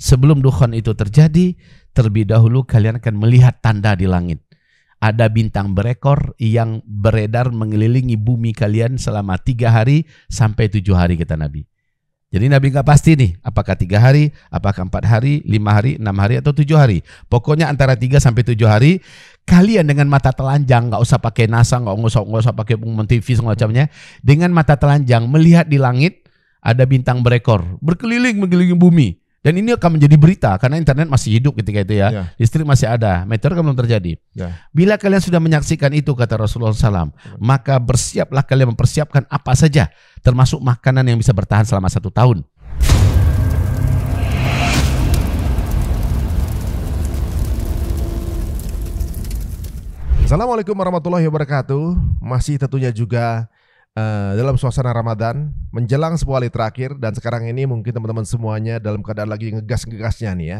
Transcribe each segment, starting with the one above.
Sebelum dukhon itu terjadi, terlebih dahulu kalian akan melihat tanda di langit. Ada bintang berekor yang beredar mengelilingi bumi kalian selama tiga hari sampai tujuh hari kata Nabi. Jadi Nabi nggak pasti nih, apakah tiga hari, apakah empat hari, lima hari, enam hari atau tujuh hari. Pokoknya antara tiga sampai tujuh hari, kalian dengan mata telanjang nggak usah pakai nasa, nggak usah nggak usah pakai pengumuman TV semacamnya, dengan mata telanjang melihat di langit ada bintang berekor berkeliling mengelilingi bumi. Dan ini akan menjadi berita karena internet masih hidup ketika itu ya. ya. Listrik masih ada, meteor kan belum terjadi. Ya. Bila kalian sudah menyaksikan itu kata Rasulullah SAW, maka bersiaplah kalian mempersiapkan apa saja, termasuk makanan yang bisa bertahan selama satu tahun. Assalamualaikum warahmatullahi wabarakatuh. Masih tentunya juga Eh, dalam suasana Ramadan menjelang sebuah hari terakhir dan sekarang ini mungkin teman-teman semuanya dalam keadaan lagi ngegas-ngegasnya nih ya.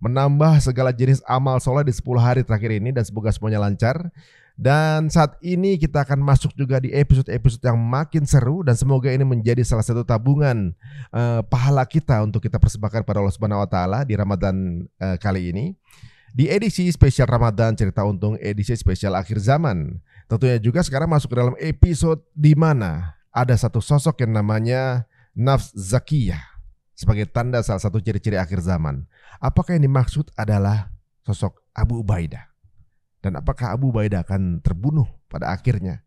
Menambah segala jenis amal soleh di 10 hari terakhir ini dan semoga semuanya lancar. Dan saat ini kita akan masuk juga di episode-episode yang makin seru dan semoga ini menjadi salah satu tabungan uh, pahala kita untuk kita persembahkan pada Allah Subhanahu wa taala di Ramadan uh, kali ini. Di edisi spesial Ramadan cerita untung edisi spesial akhir zaman. Tentunya juga sekarang masuk ke dalam episode di mana ada satu sosok yang namanya Nafs Zakiyah sebagai tanda salah satu ciri-ciri akhir zaman. Apakah yang dimaksud adalah sosok Abu Ubaidah? Dan apakah Abu Ubaidah akan terbunuh pada akhirnya?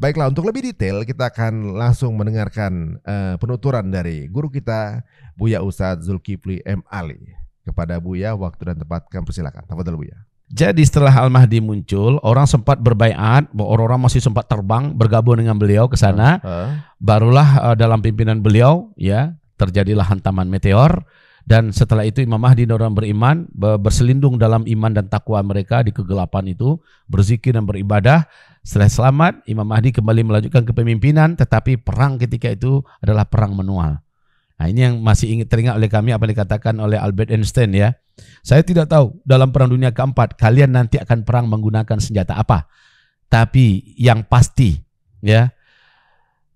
Baiklah, untuk lebih detail kita akan langsung mendengarkan uh, penuturan dari guru kita Buya Ustadz Zulkifli M. Ali. Kepada Buya, waktu dan tempat kami persilakan. Tafadhol Buya. Jadi setelah Al-Mahdi muncul, orang sempat berbaiat, orang-orang masih sempat terbang bergabung dengan beliau ke sana. Uh, uh. Barulah uh, dalam pimpinan beliau ya terjadilah hantaman meteor dan setelah itu Imam Mahdi dan orang beriman berselindung dalam iman dan takwa mereka di kegelapan itu, berzikir dan beribadah. Setelah selamat, Imam Mahdi kembali melanjutkan kepemimpinan, tetapi perang ketika itu adalah perang manual. Nah, ini yang masih ingat teringat oleh kami apa yang dikatakan oleh Albert Einstein ya. Saya tidak tahu dalam perang dunia keempat kalian nanti akan perang menggunakan senjata apa. Tapi yang pasti ya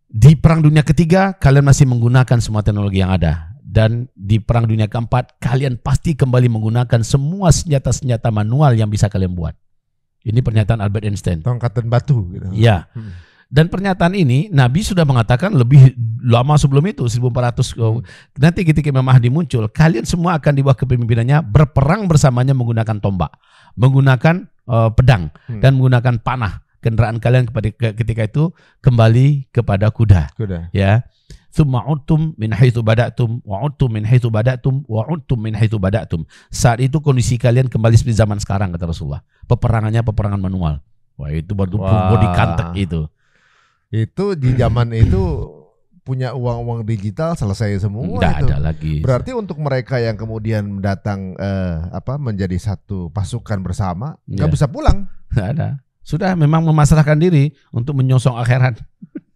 di perang dunia ketiga kalian masih menggunakan semua teknologi yang ada dan di perang dunia keempat kalian pasti kembali menggunakan semua senjata-senjata manual yang bisa kalian buat. Ini pernyataan Albert Einstein. Tongkat dan batu gitu. Ya. Hmm. Dan pernyataan ini Nabi sudah mengatakan lebih lama sebelum itu 1400 nanti ketika Imam Mahdi muncul kalian semua akan di bawah kepemimpinannya berperang bersamanya menggunakan tombak, menggunakan uh, pedang hmm. dan menggunakan panah kendaraan kalian kepada ketika itu kembali kepada kuda. Kuda. Ya. Thumma utum min haitsu badatum wa utum min haitsu badatum wa utum min haitsu badatum. Saat itu kondisi kalian kembali seperti zaman sekarang kata Rasulullah. Peperangannya peperangan manual. Wah itu baru wow. body contact itu. Itu di zaman itu punya uang-uang digital selesai semua Nggak itu. ada lagi. Berarti untuk mereka yang kemudian datang eh, apa menjadi satu pasukan bersama nggak yeah. bisa pulang. Nggak ada. Sudah memang memasrahkan diri untuk menyosong akhirat.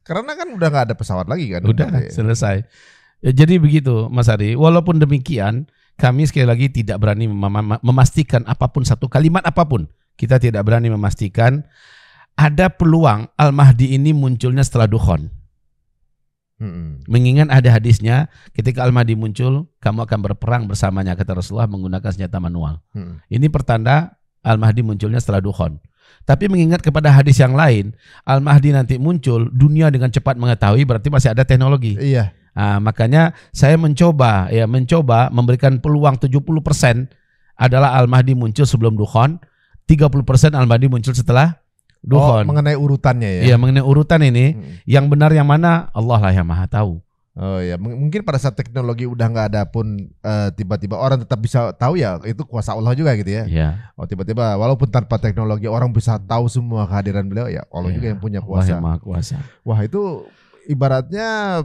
Karena kan udah nggak ada pesawat lagi kan. Udah kan, selesai. Ya, jadi begitu Mas Ari. Walaupun demikian kami sekali lagi tidak berani memastikan apapun satu kalimat apapun. Kita tidak berani memastikan ada peluang Al-Mahdi ini munculnya setelah Dukhon. Hmm. Mengingat ada hadisnya, ketika Al-Mahdi muncul, kamu akan berperang bersamanya, kata Rasulullah menggunakan senjata manual. Hmm. Ini pertanda Al-Mahdi munculnya setelah Dukhon. Tapi mengingat kepada hadis yang lain, Al-Mahdi nanti muncul, dunia dengan cepat mengetahui, berarti masih ada teknologi. Iya. Nah, makanya saya mencoba, ya mencoba memberikan peluang 70% adalah Al-Mahdi muncul sebelum Dukhon, 30% Al-Mahdi muncul setelah Oh, Duhon. Oh, mengenai urutannya ya. Iya, mengenai urutan ini hmm. yang benar yang mana Allah lah yang Maha tahu. Oh ya, mungkin pada saat teknologi udah nggak ada pun eh, tiba-tiba uh, orang tetap bisa tahu ya itu kuasa Allah juga gitu ya. Iya. Oh tiba-tiba walaupun tanpa teknologi orang bisa tahu semua kehadiran beliau ya Allah ya, juga yang punya kuasa. Allah yang maha kuasa. Wah itu ibaratnya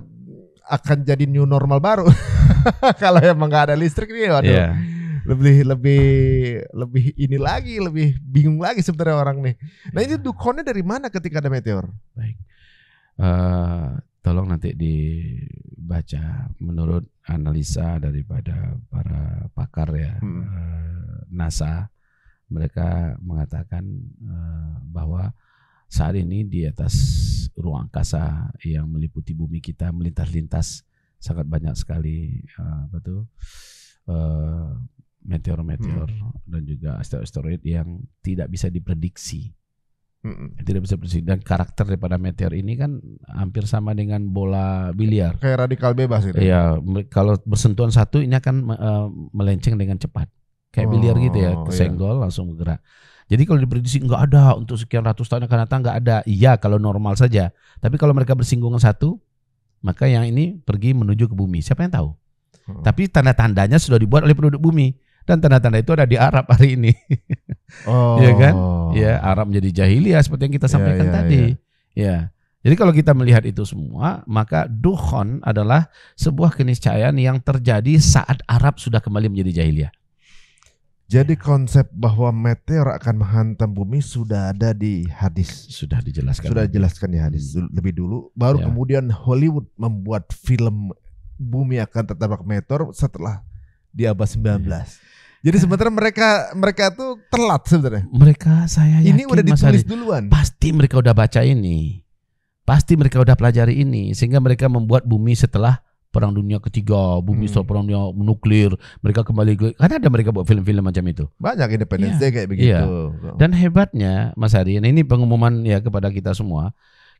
akan jadi new normal baru kalau yang nggak ada listrik nih waduh. Yeah lebih lebih lebih ini lagi lebih bingung lagi sebenarnya orang nih nah ini iya. dukonnya dari mana ketika ada meteor baik uh, tolong nanti dibaca menurut analisa daripada para pakar ya hmm. uh, NASA mereka mengatakan uh, bahwa saat ini di atas ruang angkasa yang meliputi bumi kita melintas-lintas sangat banyak sekali uh, apa tuh uh, meteor-meteor hmm. dan juga asteroid asteroid yang tidak bisa diprediksi. Hmm. Tidak bisa diprediksi dan karakter daripada meteor ini kan hampir sama dengan bola biliar. Kayak radikal bebas gitu. Iya, kalau bersentuhan satu ini akan uh, melenceng dengan cepat. Kayak oh, biliar gitu ya, oh, iya. kesenggol iya. langsung bergerak. Jadi kalau diprediksi nggak ada untuk sekian ratus tahun akan datang nggak ada. Iya kalau normal saja. Tapi kalau mereka bersinggungan satu, maka yang ini pergi menuju ke bumi. Siapa yang tahu? Hmm. Tapi tanda-tandanya sudah dibuat oleh penduduk bumi dan tanda-tanda itu ada di Arab hari ini. Oh. ya kan? Ya, Arab menjadi jahiliyah seperti yang kita ya, sampaikan ya, ya, tadi. Ya. ya. Jadi kalau kita melihat itu semua, maka dukhon adalah sebuah keniscayaan yang terjadi saat Arab sudah kembali menjadi jahiliyah. Jadi konsep bahwa meteor akan menghantam bumi sudah ada di hadis. Sudah dijelaskan. Sudah dijelaskan di hadis hmm. lebih dulu. Baru ya. kemudian Hollywood membuat film bumi akan tertabrak meteor setelah di abad 19. Iya. Jadi sementara mereka mereka tuh telat sebenarnya. Mereka saya yakin ini udah ditulis Mas duluan. Pasti mereka udah baca ini. Pasti mereka udah pelajari ini sehingga mereka membuat bumi setelah perang dunia ketiga, bumi hmm. setelah perang dunia nuklir, mereka kembali ke karena ada mereka buat film-film macam itu. Banyak Independence yeah. kayak begitu. Yeah. Dan hebatnya Mas Hari, nah ini pengumuman ya kepada kita semua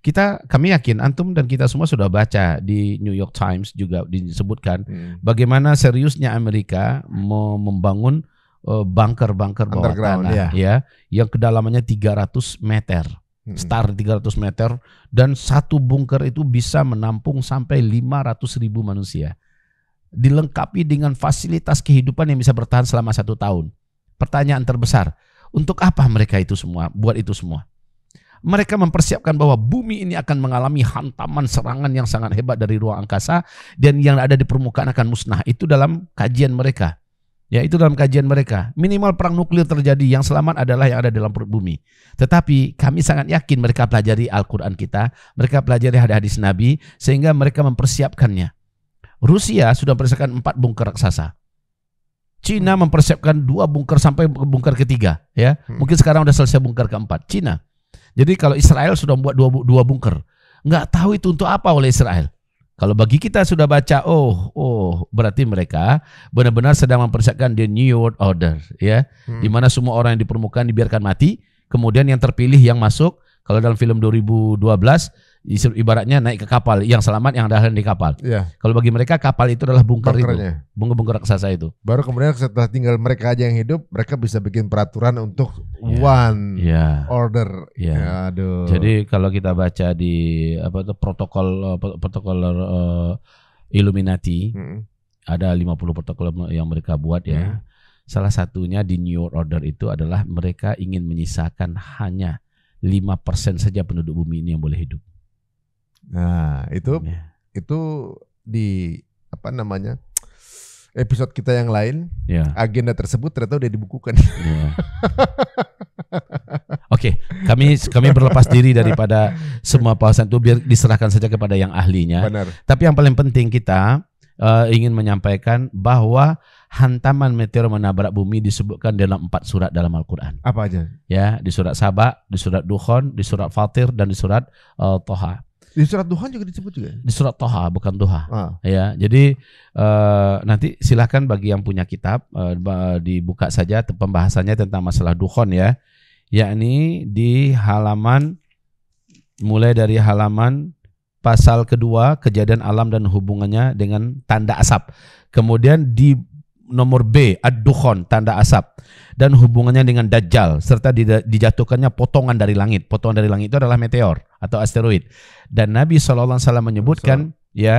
kita kami yakin antum dan kita semua sudah baca di New York Times juga disebutkan hmm. bagaimana seriusnya Amerika membangun eh, bunker-bunker bawah tanah ya. ya yang kedalamannya 300 meter. Hmm. Star 300 meter dan satu bunker itu bisa menampung sampai 500 ribu manusia. Dilengkapi dengan fasilitas kehidupan yang bisa bertahan selama satu tahun. Pertanyaan terbesar, untuk apa mereka itu semua, buat itu semua? Mereka mempersiapkan bahwa bumi ini akan mengalami hantaman serangan yang sangat hebat dari ruang angkasa dan yang ada di permukaan akan musnah. Itu dalam kajian mereka. Ya, itu dalam kajian mereka. Minimal perang nuklir terjadi, yang selamat adalah yang ada dalam perut bumi. Tetapi kami sangat yakin mereka pelajari Al-Quran kita, mereka pelajari hadis-hadis Nabi, sehingga mereka mempersiapkannya. Rusia sudah mempersiapkan empat bungker raksasa. Cina hmm. mempersiapkan dua bungker sampai bungker ketiga. ya hmm. Mungkin sekarang sudah selesai bungker keempat. Cina. Jadi kalau Israel sudah membuat dua, dua bunker, nggak tahu itu untuk apa oleh Israel. Kalau bagi kita sudah baca, oh, oh, berarti mereka benar-benar sedang mempersiapkan the new world order, ya, hmm. di mana semua orang yang di permukaan dibiarkan mati, kemudian yang terpilih yang masuk. Kalau dalam film 2012 ibaratnya naik ke kapal yang selamat yang ada di kapal. Ya. Kalau bagi mereka kapal itu adalah bunker Bunkernya. itu, bunker-bunker raksasa itu. Baru kemudian setelah tinggal mereka aja yang hidup, mereka bisa bikin peraturan untuk ya. one ya. order. Ya. ya. Aduh. Jadi kalau kita baca di apa itu protokol eh, protokol uh, Illuminati hmm. ada 50 protokol yang mereka buat ya. Hmm. Salah satunya di New Order itu adalah mereka ingin menyisakan hanya lima persen saja penduduk bumi ini yang boleh hidup. Nah, itu ya. itu di apa namanya? episode kita yang lain, ya. agenda tersebut ternyata udah dibukukan. Ya. Oke, okay, kami kami berlepas diri daripada semua bahasan itu biar diserahkan saja kepada yang ahlinya. Benar. Tapi yang paling penting kita uh, ingin menyampaikan bahwa hantaman meteor menabrak bumi disebutkan dalam empat surat dalam Al-Qur'an. Apa aja? Ya, di surat Sabak, di surat Dukhon, di surat Fatir dan di surat uh, Toha. Di surat Tuhan juga disebut juga. Ya? Di surat Toha bukan Duha. Ah. Ya, jadi uh, nanti silahkan bagi yang punya kitab uh, dibuka saja pembahasannya tentang masalah dukhon ya. Yakni di halaman mulai dari halaman pasal kedua kejadian alam dan hubungannya dengan tanda asap. Kemudian di nomor B ad-dukhon tanda asap dan hubungannya dengan dajjal serta dijatuhkannya potongan dari langit. Potongan dari langit itu adalah meteor atau asteroid. Dan Nabi SAW menyebutkan Masalah. ya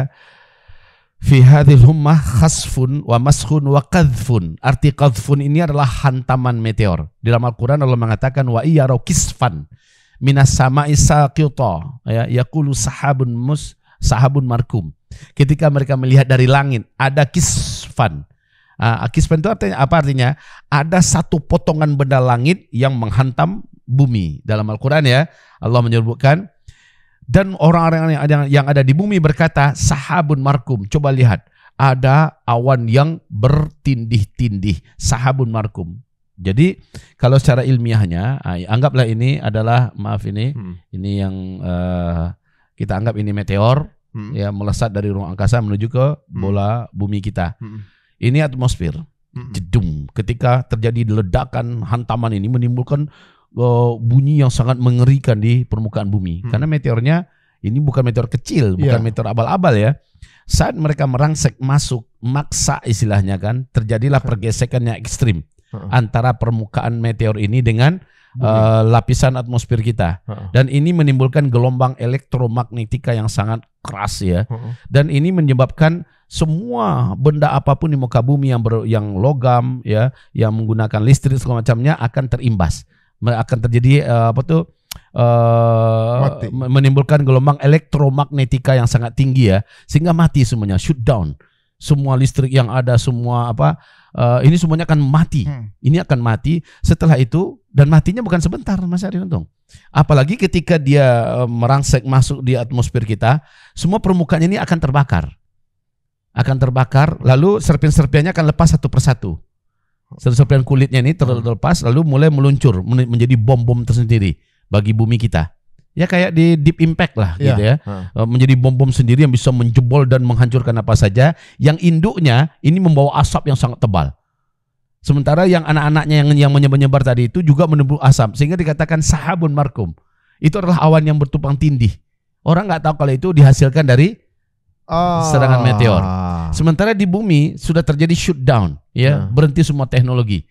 fi hadhil ummah khasfun wa maskhun wa qadhfun. Arti qadhfun ini adalah hantaman meteor. Di dalam Al-Qur'an Allah mengatakan wa iyaro kisfan minas sama'i saqita ya yaqulu sahabun mus sahabun markum. Ketika mereka melihat dari langit ada kisfan Ah, Akisman itu artinya apa artinya? Ada satu potongan benda langit yang menghantam bumi dalam Al-Qur'an ya. Allah menyebutkan dan orang-orang yang ada yang ada di bumi berkata sahabun markum. Coba lihat, ada awan yang bertindih-tindih, sahabun markum. Jadi kalau secara ilmiahnya ah, anggaplah ini adalah maaf ini hmm. ini yang uh, kita anggap ini meteor hmm. ya melesat dari ruang angkasa menuju ke hmm. bola hmm. bumi kita. Hmm ini atmosfer. Jedung. Ketika terjadi ledakan hantaman ini menimbulkan uh, bunyi yang sangat mengerikan di permukaan bumi. Hmm. Karena meteornya ini bukan meteor kecil, iya. bukan yeah. meteor abal-abal ya. Saat mereka merangsek masuk, maksa istilahnya kan, terjadilah pergesekan yang ekstrim uh -uh. antara permukaan meteor ini dengan okay. Eh, lapisan atmosfer kita. Uh -uh. Dan ini menimbulkan gelombang elektromagnetika yang sangat keras ya. Uh -uh. Dan ini menyebabkan semua benda apapun di muka bumi yang ber, yang logam ya, yang menggunakan listrik segala macamnya akan terimbas. Akan terjadi uh, apa tuh? Uh, menimbulkan gelombang elektromagnetika yang sangat tinggi ya sehingga mati semuanya shutdown semua listrik yang ada semua apa uh, ini semuanya akan mati. Hmm. Ini akan mati. Setelah itu dan matinya bukan sebentar, Mas Ari Untung. Apalagi ketika dia eh, merangsek masuk di atmosfer kita, semua permukaan ini akan terbakar. Akan terbakar, lalu serpian-serpiannya akan lepas satu persatu. Serpian kulitnya ini terlepas, lalu mulai meluncur menjadi bom-bom tersendiri bagi bumi kita ya kayak di deep impact lah ya. gitu ya. Ha. Eh, menjadi bom-bom sendiri yang bisa menjebol dan menghancurkan apa saja. Yang induknya ini membawa asap yang sangat tebal. Sementara yang anak-anaknya yang yang menyebar-nyebar tadi itu juga menebu asap sehingga dikatakan sahabun markum. Itu adalah awan yang bertumpang tindih. Orang nggak tahu kalau itu dihasilkan dari oh. serangan meteor. Sementara di bumi sudah terjadi shutdown ya, iya. berhenti semua teknologi.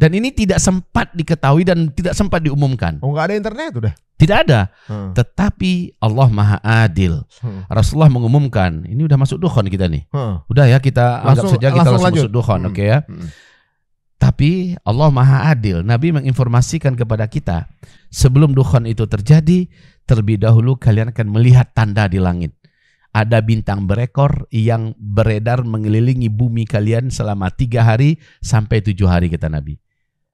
Dan ini tidak sempat diketahui dan tidak sempat diumumkan. Oh, nggak ada internet udah. Tidak ada. Hmm. Tetapi Allah Maha Adil. Hmm. Rasulullah mengumumkan, ini udah masuk dukhon kita nih. Hmm. Udah ya kita langsung, anggap saja kita langsung, langsung masuk dukhon, hmm. oke okay ya. Hmm. Tapi Allah Maha Adil. Nabi menginformasikan kepada kita, sebelum dukhon itu terjadi, terlebih dahulu kalian akan melihat tanda di langit. Ada bintang berekor yang beredar mengelilingi bumi kalian selama tiga hari sampai tujuh hari kata Nabi.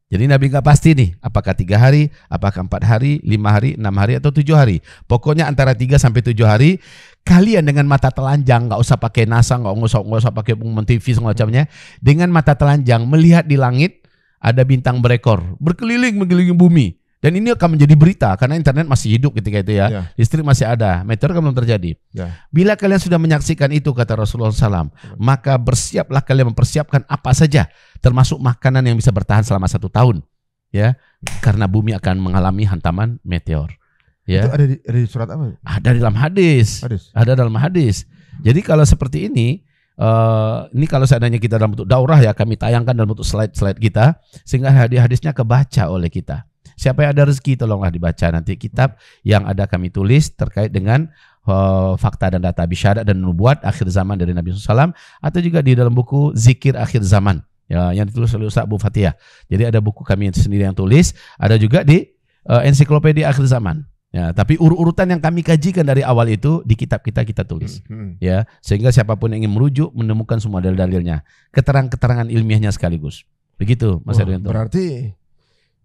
Jadi Nabi nggak pasti nih, apakah tiga hari, apakah empat hari, lima hari, enam hari, atau tujuh hari. Pokoknya antara tiga sampai tujuh hari, kalian dengan mata telanjang, nggak usah pakai NASA, nggak usah nggak usah pakai pengumuman TV semacamnya, dengan mata telanjang melihat di langit ada bintang berekor berkeliling mengelilingi bumi. Dan ini akan menjadi berita karena internet masih hidup ketika itu ya. Yeah. Listrik masih ada, meteor kan belum terjadi. Yeah. Bila kalian sudah menyaksikan itu kata Rasulullah SAW, yeah. maka bersiaplah kalian mempersiapkan apa saja, termasuk makanan yang bisa bertahan selama satu tahun, ya, karena bumi akan mengalami hantaman meteor. Ya. Itu ada di, ada di surat apa? Ah, ada di dalam hadis. hadis. Ada dalam hadis. Jadi kalau seperti ini, uh, ini kalau seandainya kita dalam bentuk daurah ya kami tayangkan dalam bentuk slide-slide kita sehingga hadis-hadisnya kebaca oleh kita. Siapa yang ada rezeki tolonglah dibaca nanti kitab yang ada kami tulis terkait dengan uh, fakta dan data bisyarat dan nubuat akhir zaman dari Nabi SAW atau juga di dalam buku zikir akhir zaman ya, yang ditulis oleh Ustaz Abu Fatihah. Jadi ada buku kami sendiri yang tulis, ada juga di uh, ensiklopedia akhir zaman. Ya, tapi urutan yang kami kajikan dari awal itu di kitab kita kita tulis. Hmm, hmm. Ya, sehingga siapapun yang ingin merujuk menemukan semua dalil-dalilnya, keterangan keterangan ilmiahnya sekaligus. Begitu Mas Wah, Berarti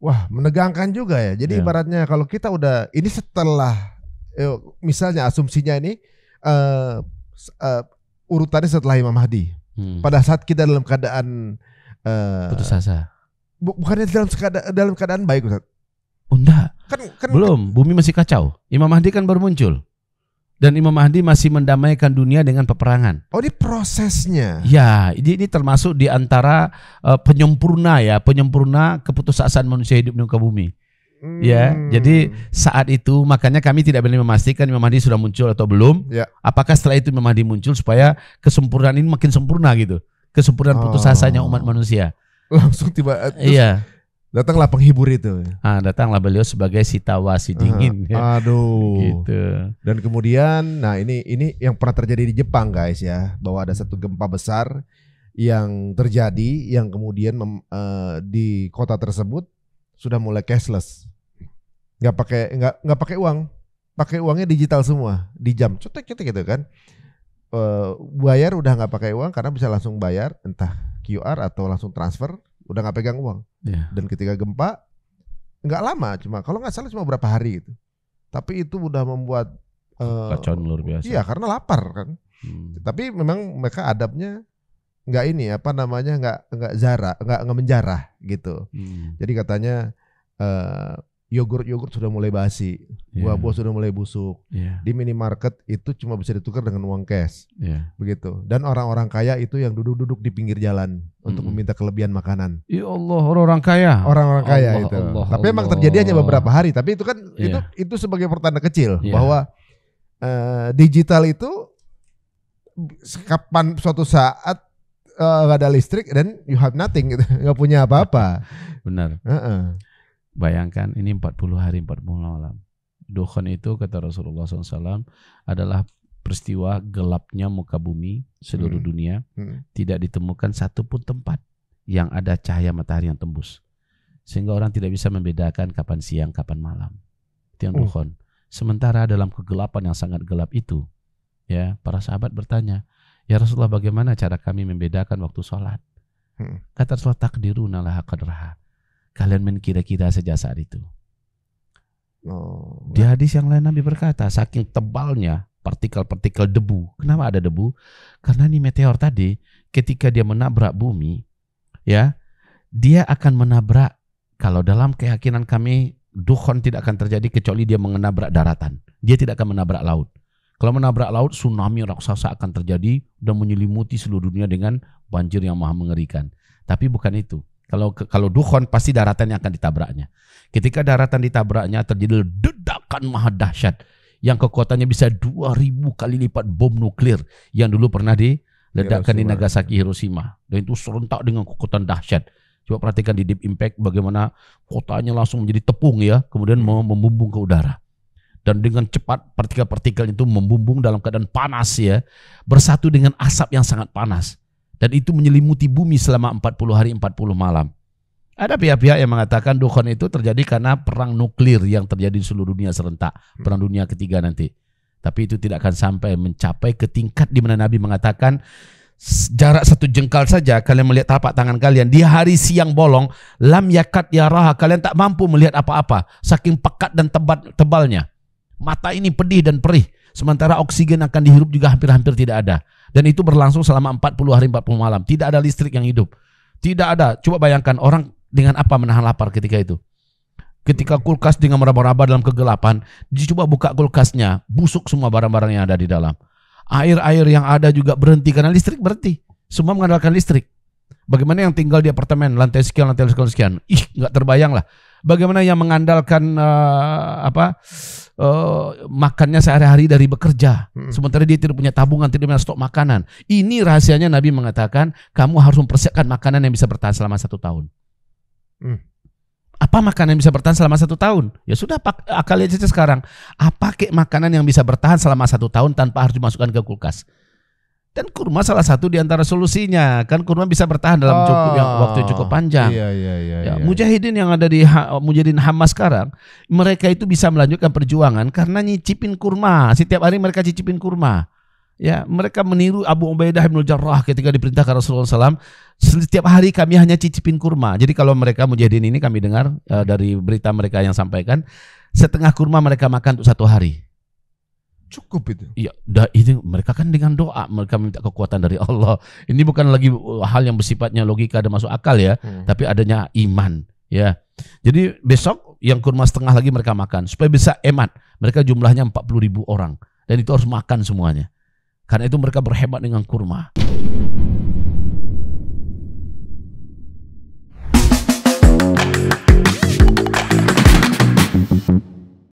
Wah, menegangkan juga ya. Jadi yeah. ibaratnya kalau kita udah ini setelah eh, misalnya asumsinya ini uh, uh, urutannya setelah Imam Mahdi. Hmm. Pada saat kita dalam keadaan uh, putus asa. Bu, bukannya dalam keadaan dalam keadaan baik Ustaz. Oh, enggak. Kan, kan belum, kan, bumi masih kacau. Imam Mahdi kan baru muncul dan Imam Mahdi masih mendamaikan dunia dengan peperangan. Oh, ini prosesnya. Ya, ini, ini termasuk di antara uh, penyempurna ya, penyempurna keputusasaan manusia hidup di muka bumi. Hmm. Ya, jadi saat itu makanya kami tidak berani memastikan Imam Mahdi sudah muncul atau belum. Ya. Apakah setelah itu Imam Mahdi muncul supaya kesempurnaan ini makin sempurna gitu. Kesempurnaan oh. putus asanya umat manusia. Langsung tiba eh, Iya. Datanglah penghibur itu. Ah, datanglah beliau sebagai si tawa si dingin. Ah, Aduh. Gitu. Dan kemudian, nah ini ini yang pernah terjadi di Jepang guys ya, bahwa ada satu gempa besar yang terjadi yang kemudian mem, uh, di kota tersebut sudah mulai cashless, nggak pakai nggak nggak pakai uang, pakai uangnya digital semua di jam, cetek cetek gitu kan. Uh, bayar udah nggak pakai uang karena bisa langsung bayar entah QR atau langsung transfer udah nggak pegang uang. Yeah. Dan ketika gempa nggak lama cuma kalau nggak salah cuma berapa hari itu. Tapi itu udah membuat uh, luar biasa. Iya karena lapar kan. Hmm. Tapi memang mereka adabnya nggak ini apa namanya nggak nggak zara nggak nggak menjarah gitu. Hmm. Jadi katanya uh, yogurt-yogurt sudah mulai basi, buah-buah iya. sudah mulai busuk. Yeah. Di minimarket itu cuma bisa ditukar dengan uang cash. Yeah. Begitu. Dan orang-orang kaya itu yang duduk-duduk di pinggir jalan mm-hmm. untuk meminta kelebihan makanan. Ya Allah, orang-orang kaya. Orang-orang kaya Allah, itu. Allah, tapi Allah. emang terjadi hanya beberapa hari, tapi itu kan yeah. itu itu sebagai pertanda kecil yeah. bahwa uh, digital itu kapan suatu saat uh, eh, gak ada listrik dan you have nothing gitu. nggak punya apa-apa. Benar. Uh-uh. Bayangkan ini 40 hari 40 malam. Dukhon itu kata Rasulullah SAW adalah peristiwa gelapnya muka bumi seluruh hmm. dunia. Hmm. Tidak ditemukan satu pun tempat yang ada cahaya matahari yang tembus. Sehingga orang tidak bisa membedakan kapan siang, kapan malam. Itu yang oh. dukhon. Hmm. Sementara dalam kegelapan yang sangat gelap itu, ya para sahabat bertanya, Ya Rasulullah bagaimana cara kami membedakan waktu sholat? Hmm. Kata Rasulullah takdiruna laha qadraha kalian main kira saja saat itu. Oh. Di hadis yang lain Nabi berkata, saking tebalnya partikel-partikel debu. Kenapa ada debu? Karena ini meteor tadi ketika dia menabrak bumi, ya, dia akan menabrak kalau dalam keyakinan kami dukhon tidak akan terjadi kecuali dia menabrak daratan. Dia tidak akan menabrak laut. Kalau menabrak laut, tsunami raksasa akan terjadi dan menyelimuti seluruh dunia dengan banjir yang maha mengerikan. Tapi bukan itu. Kalau kalau duhon pasti daratan yang akan ditabraknya. Ketika daratan ditabraknya terjadi ledakan maha dahsyat yang kekuatannya bisa 2000 kali lipat bom nuklir yang dulu pernah diledakkan Hiroshima. di Nagasaki Hiroshima. Dan itu serentak dengan kekuatan dahsyat. Coba perhatikan di Deep Impact bagaimana kotanya langsung menjadi tepung ya, kemudian hmm. membumbung ke udara. Dan dengan cepat partikel-partikel itu membumbung dalam keadaan panas ya, bersatu dengan asap yang sangat panas. Dan itu menyelimuti bumi selama 40 hari 40 malam. Ada pihak-pihak yang mengatakan dukhon itu terjadi karena perang nuklir yang terjadi di seluruh dunia serentak. Hmm. Perang dunia ketiga nanti. Tapi itu tidak akan sampai mencapai ke tingkat di mana Nabi mengatakan jarak satu jengkal saja kalian melihat tapak tangan kalian di hari siang bolong lam yakat ya raha kalian tak mampu melihat apa-apa saking pekat dan tebat tebalnya mata ini pedih dan perih sementara oksigen akan dihirup juga hampir-hampir tidak ada dan itu berlangsung selama 40 hari 40 malam. Tidak ada listrik yang hidup. Tidak ada. Coba bayangkan orang dengan apa menahan lapar ketika itu. Ketika kulkas dengan meraba-raba dalam kegelapan, dicoba buka kulkasnya, busuk semua barang-barang yang ada di dalam. Air-air yang ada juga berhenti karena listrik berhenti. Semua mengandalkan listrik. Bagaimana yang tinggal di apartemen lantai sekian, lantai sekian, sekian? Ih, nggak terbayang lah bagaimana yang mengandalkan uh, apa uh, makannya sehari-hari dari bekerja, hmm. sementara dia tidak punya tabungan, tidak punya stok makanan. Ini rahasianya Nabi mengatakan kamu harus mempersiapkan makanan yang bisa bertahan selama satu tahun. Hmm. Apa makanan yang bisa bertahan selama satu tahun? Ya sudah pak, akal aja sekarang. Apa ah, ke makanan yang bisa bertahan selama satu tahun tanpa harus dimasukkan ke kulkas? Dan kurma salah satu di antara solusinya. Kan kurma bisa bertahan dalam ah, cukup yang waktu cukup panjang. Iya, iya, iya, ya, iya. Mujahidin yang ada di ha Mujahidin Hamas sekarang, mereka itu bisa melanjutkan perjuangan karena nyicipin kurma. Setiap hari mereka cicipin kurma. Ya, mereka meniru Abu Ubaidah bin Jarrah ketika diperintahkan Rasulullah SAW. Setiap hari kami hanya cicipin kurma. Jadi kalau mereka mujahidin ini kami dengar uh, dari berita mereka yang sampaikan, setengah kurma mereka makan untuk satu hari. Cukup itu. Iya, dah itu mereka kan dengan doa mereka minta kekuatan dari Allah. Ini bukan lagi uh, hal yang bersifatnya logika dan masuk akal ya, hmm. tapi adanya iman ya. Jadi besok yang kurma setengah lagi mereka makan supaya bisa emat. Mereka jumlahnya 40 ribu orang dan itu harus makan semuanya. Karena itu mereka berhemat dengan kurma.